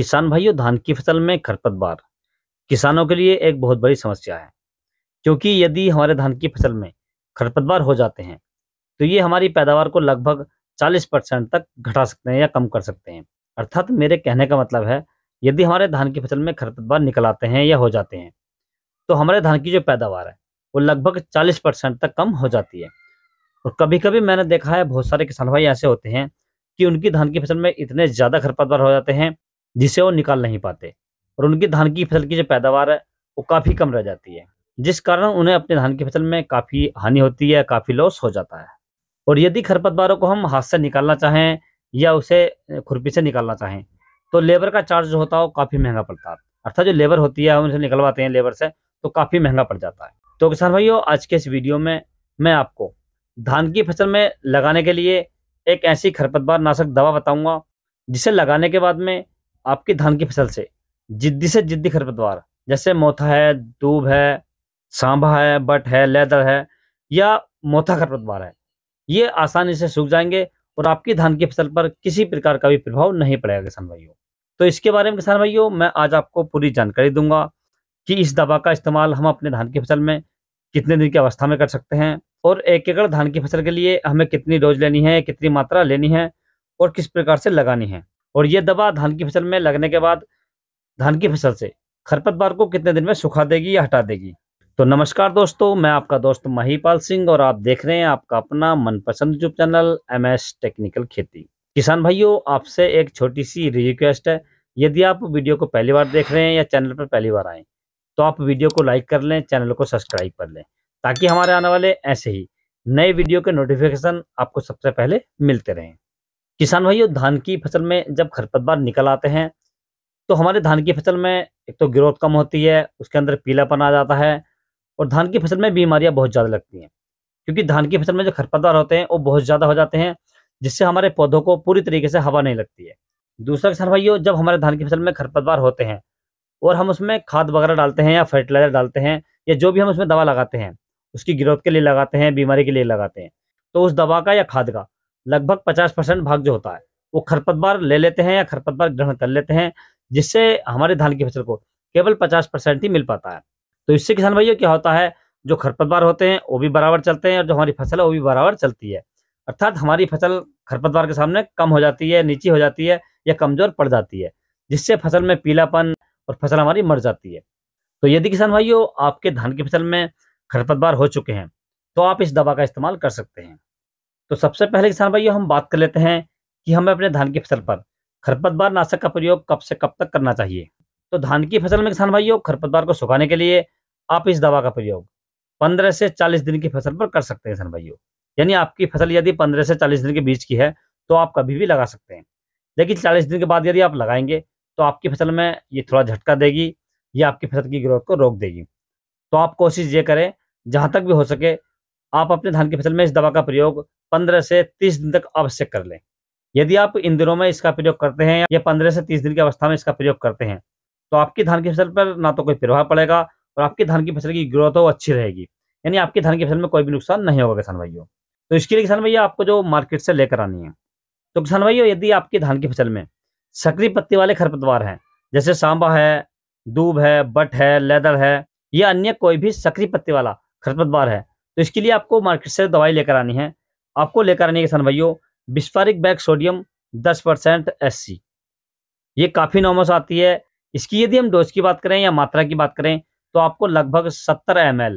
किसान भाइयों धान की फसल में खरपतवार किसानों के लिए एक बहुत बड़ी समस्या है क्योंकि यदि हमारे धान की फसल में खरपतवार हो जाते हैं तो ये हमारी पैदावार को लगभग 40 परसेंट तक घटा सकते हैं या कम कर सकते हैं अर्थात मेरे कहने का मतलब है यदि हमारे धान की फसल में खरपतवार निकल आते हैं या हो जाते हैं तो हमारे धान की जो पैदावार है वो लगभग चालीस परसेंट तक कम हो जाती है और कभी कभी मैंने देखा है बहुत सारे किसान भाई ऐसे होते हैं कि उनकी धान की फसल में इतने ज़्यादा खरपतवार हो जाते हैं जिसे वो निकाल नहीं पाते और उनकी धान की फसल की जो पैदावार है वो काफ़ी कम रह जाती है जिस कारण उन्हें अपने धान की फसल में काफ़ी हानि होती है काफ़ी लॉस हो जाता है और यदि खरपतवारों को हम हाथ से निकालना चाहें या उसे खुरपी से निकालना चाहें तो लेबर का चार्ज जो होता है वो काफ़ी महंगा पड़ता है अर्थात जो लेबर होती है उनसे निकलवाते हैं लेबर से तो काफ़ी महंगा पड़ जाता है तो किसान भाइयों आज के इस वीडियो में मैं आपको धान की फसल में लगाने के लिए एक ऐसी खरपतवार नाशक दवा बताऊंगा जिसे लगाने के बाद में आपकी धान की फसल से जिद्दी से जिद्दी खरपतवार जैसे मोथा है दूब है सांभा है बट है लेदर है या मोथा खरपतवार है ये आसानी से सूख जाएंगे और आपकी धान की फसल पर किसी प्रकार का भी प्रभाव नहीं पड़ेगा किसान भाइयों तो इसके बारे में किसान भाइयों मैं आज आपको पूरी जानकारी दूंगा कि इस दवा का इस्तेमाल हम अपने धान की फसल में कितने दिन की अवस्था में कर सकते हैं और एक एकड़ धान की फसल के लिए हमें कितनी डोज लेनी है कितनी मात्रा लेनी है और किस प्रकार से लगानी है और ये दवा धान की फसल में लगने के बाद धान की फसल से खरपतवार को कितने दिन में सुखा देगी या हटा देगी तो नमस्कार दोस्तों मैं आपका दोस्त महीपाल सिंह और आप देख रहे हैं आपका अपना मनपसंद YouTube channel M S technical खेती किसान भाइयों आपसे एक छोटी सी रिक्वेस्ट है यदि आप वीडियो को पहली बार देख रहे हैं या चैनल पर पहली बार आए तो आप वीडियो को लाइक कर लें चैनल को सब्सक्राइब कर लें ताकि हमारे आने वाले ऐसे ही नए वीडियो के नोटिफिकेशन आपको सबसे पहले मिलते रहें किसान भाइयों धान की फसल में जब खरपतवार निकल आते हैं तो हमारे धान की फसल में एक तो ग्रोथ कम होती है उसके अंदर पीलापन आ जाता है और धान की फसल में बीमारियां बहुत ज़्यादा लगती हैं क्योंकि धान की फसल में जो खरपतवार होते हैं वो बहुत ज़्यादा हो जाते हैं जिससे हमारे पौधों को पूरी तरीके से हवा नहीं लगती है दूसरा किसान भाइयों जब हमारे धान की फसल में खरपतवार होते हैं और हम उसमें खाद वगैरह डालते हैं या फर्टिलाइजर डालते हैं या जो भी हम उसमें दवा लगाते हैं उसकी ग्रोथ के लिए लगाते हैं बीमारी के लिए लगाते हैं तो उस दवा का या खाद का लगभग पचास परसेंट भाग जो होता है वो खरपतवार ले लेते हैं या खरपतवार ग्रहण कर लेते हैं जिससे हमारे धान की फसल को केवल पचास परसेंट ही मिल पाता है तो इससे किसान भाइयों क्या होता है जो खरपतवार होते हैं वो भी बराबर चलते हैं और जो हमारी फसल है वो भी बराबर चलती है अर्थात हमारी फसल खरपतवार के सामने कम हो जाती है नीची हो जाती है या कमजोर पड़ जाती है जिससे फसल में पीलापन और फसल हमारी मर जाती है तो यदि किसान भाइयों आपके धान की फसल में खरपतवार हो चुके हैं तो आप इस दवा का इस्तेमाल कर सकते हैं तो सबसे पहले किसान भाइयों हम बात कर लेते हैं कि हमें अपने धान की फसल पर खरपतवार नाशक का प्रयोग कब से कब तक करना चाहिए तो धान की फसल में किसान भाइयों खरपतवार को सुखाने के लिए आप इस दवा का प्रयोग पंद्रह से चालीस दिन की फसल पर कर सकते हैं किसान भाइयों यानी आपकी फसल यदि पंद्रह से चालीस दिन के बीच की है तो आप कभी भी लगा सकते हैं लेकिन चालीस दिन के बाद यदि आप लगाएंगे तो आपकी फसल में ये थोड़ा झटका देगी या आपकी फसल की ग्रोथ को रोक देगी तो आप कोशिश ये करें जहाँ तक भी हो सके आप अपने धान की फसल में इस दवा का प्रयोग पंद्रह से तीस दिन तक अवश्य कर लें यदि आप इन दिनों में इसका प्रयोग करते हैं या पंद्रह से तीस दिन की अवस्था में इसका प्रयोग करते हैं तो आपकी धान की फसल पर ना तो कोई प्रभाव पड़ेगा और आपकी धान की फसल की ग्रोथ हो अच्छी रहेगी यानी आपकी धान की फसल में कोई भी नुकसान नहीं होगा किसान भाइयों तो इसके लिए किसान भैया आपको जो मार्केट से लेकर आनी है तो किसान भाइयों यदि आपकी धान की फसल में सक्रिय पत्ती वाले खरपतवार हैं जैसे सांबा है दूब है बट है लेदर है या अन्य कोई भी सक्रिय पत्ती वाला खरपतवार है तो इसके लिए आपको मार्केट से दवाई लेकर आनी है आपको लेकर आने के सन भाइयों बिस्फारिक बैग सोडियम दस परसेंट एस ये काफ़ी नॉमस आती है इसकी यदि हम डोज की बात करें या मात्रा की बात करें तो आपको लगभग सत्तर एम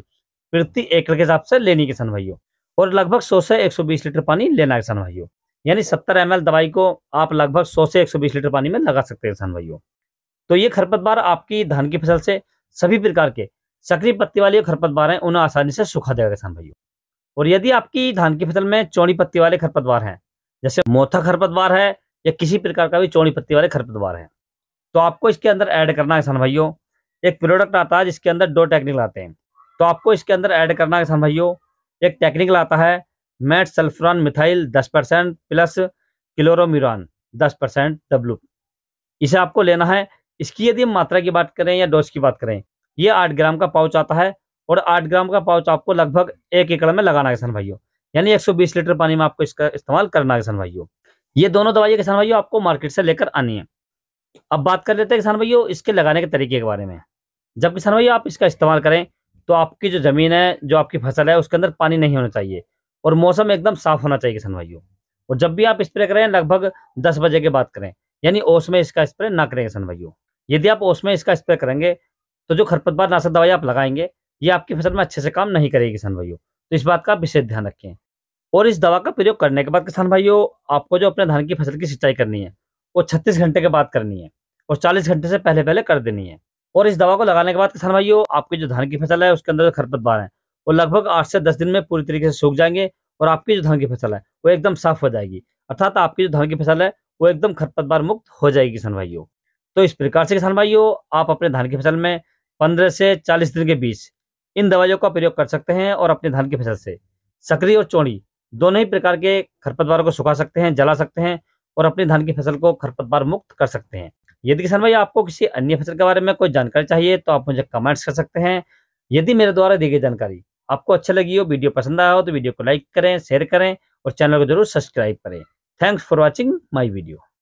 प्रति एकड़ के हिसाब से लेनी के सन भाइयों और लगभग सौ से एक सौ बीस लीटर पानी लेना के सन भाइयों यानी सत्तर एम दवाई को आप लगभग सौ से एक सौ बीस लीटर पानी में लगा सकते हैं सन भाइयों तो ये खरपतवार आपकी धान की फसल से सभी प्रकार के सक्रिय पत्ती वाली खरपतवार हैं उन्हें आसानी से सुखा देगा किसान भाइयों और यदि आपकी धान की फसल में चौड़ी पत्ती वाले खरपतवार हैं जैसे मोथा खरपतवार है या किसी प्रकार का भी चौड़ी पत्ती वाले खरपतवार है तो आपको इसके अंदर ऐड करना है किसान भाइयों एक प्रोडक्ट आता है जिसके अंदर दो टेक्निक लाते हैं तो आपको इसके अंदर ऐड करना है किसान भाइयों एक टेक्निक लाता है मेट सल्फ्रॉन मिथाइल दस परसेंट प्लस क्लोरोमिरान दस परसेंट डब्लू इसे आपको लेना है इसकी यदि मात्रा की बात करें या डोज की बात करें ये आठ ग्राम का पाउच आता है और आठ ग्राम का पाउच आपको लगभग एक एकड़ में लगाना है किसान भाइयों यानी 120 लीटर पानी में आपको इसका इस्तेमाल करना है किसान भाइयों ये दोनों दवाइयाँ किसान भाइयों आपको मार्केट से लेकर आनी है अब बात कर लेते हैं किसान भाइयों इसके लगाने के तरीके के बारे में जब किसान भाइयों आप इसका इस्तेमाल करें तो आपकी जो ज़मीन है जो आपकी फसल है उसके अंदर पानी नहीं होना चाहिए और मौसम एकदम साफ होना चाहिए किसान भाइयों और जब भी आप स्प्रे करें लगभग दस बजे के बाद करें यानी ओस में इसका स्प्रे ना करें किसान भाइयों यदि आप ओस में इसका स्प्रे करेंगे तो जो खरपतवार नाशक दवाई आप लगाएंगे ये आपकी फसल में अच्छे से काम नहीं करेगी किसान भाइयों तो इस बात का विशेष ध्यान रखें और इस दवा का प्रयोग करने के बाद किसान भाइयों आपको जो अपने धान की फसल की सिंचाई करनी है वो छत्तीस घंटे के बाद करनी है और चालीस घंटे से पहले पहले कर देनी है और इस दवा को लगाने के बाद किसान भाइयों आपकी जो धान की फसल है उसके अंदर जो खरपतवार है वो लगभग आठ से दस दिन में पूरी तरीके से सूख जाएंगे और आपकी जो धान की फसल है वो एकदम साफ हो जाएगी अर्थात आपकी जो धान की फसल है वो एकदम खरपतवार मुक्त हो जाएगी किसान भाइयों तो इस प्रकार से किसान भाइयों आप अपने धान की फसल में पंद्रह से चालीस दिन के बीच इन दवाइयों का प्रयोग कर सकते हैं और अपने धान की फसल से सकरी और चौड़ी दोनों ही प्रकार के खरपतवारों को सुखा सकते हैं जला सकते हैं और अपने धान की फसल को खरपतवार मुक्त कर सकते हैं यदि किसान भाई आपको किसी अन्य फसल के बारे में कोई जानकारी चाहिए तो आप मुझे कमेंट्स कर सकते हैं यदि मेरे द्वारा दी गई जानकारी आपको अच्छी लगी हो वीडियो पसंद आया हो तो वीडियो को लाइक करें शेयर करें और चैनल को जरूर सब्सक्राइब करें thanks for watching my video